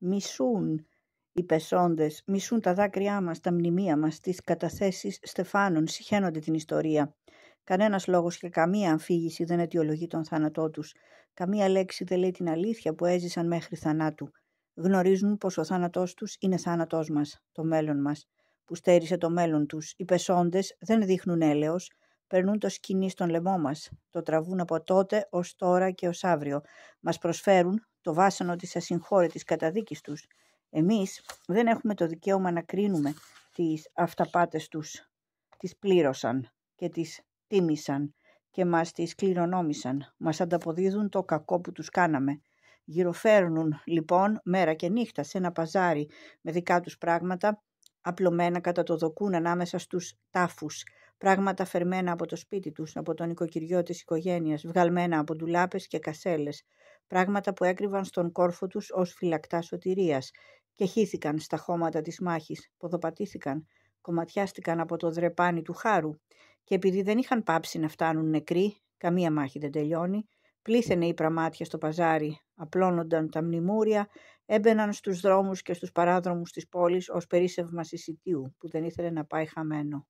μισούν οι πεσόντες, μισούν τα δάκρυά μας, τα μνημεία μας, τις καταθέσεις στεφάνων, συχαίνονται την ιστορία. Κανένας λόγος και καμία αμφίγηση δεν αιτιολογεί τον θάνατό τους. Καμία λέξη δεν λέει την αλήθεια που έζησαν μέχρι θανάτου. Γνωρίζουν πως ο θάνατός τους είναι θάνατός μας, το μέλλον μας, που στέρισε το μέλλον τους. Οι πεσόντες δεν δείχνουν έλεος, περνούν το σκηνή στον λαιμό μας, το τραβούν από τότε ως τώρα και ως αύριο. Μας προσφέρουν το βάσανο της ασυγχώρετης καταδίκης τους. Εμείς δεν έχουμε το δικαίωμα να κρίνουμε τις αυταπάτες τους. Τις πλήρωσαν και τις τίμησαν και μας τις κληρονόμησαν. Μας ανταποδίδουν το κακό που τους κάναμε. Γυροφέρνουν λοιπόν μέρα και νύχτα σε ένα παζάρι με δικά τους πράγματα απλωμένα κατά το δοκούν ανάμεσα στους τάφους, πράγματα φερμένα από το σπίτι τους, από τον οικοκυριό της οικογένειας, βγαλμένα από ντουλάπες και κασέλες, πράγματα που έκρυβαν στον κόρφο τους ως φυλακτά σωτηρίας και χύθηκαν στα χώματα της μάχης, ποδοπατήθηκαν, κομματιάστηκαν από το δρεπάνι του χάρου και επειδή δεν είχαν πάψει να φτάνουν νεκροί, καμία μάχη δεν τελειώνει, πλήθαινε η πραμάτια στο παζάρι, απλώνονταν τα μνημούρια, έμπαιναν στους δρόμους και στους παράδρομους της πόλης ως περίσευμα συσιτίου που δεν ήθελε να πάει χαμένο.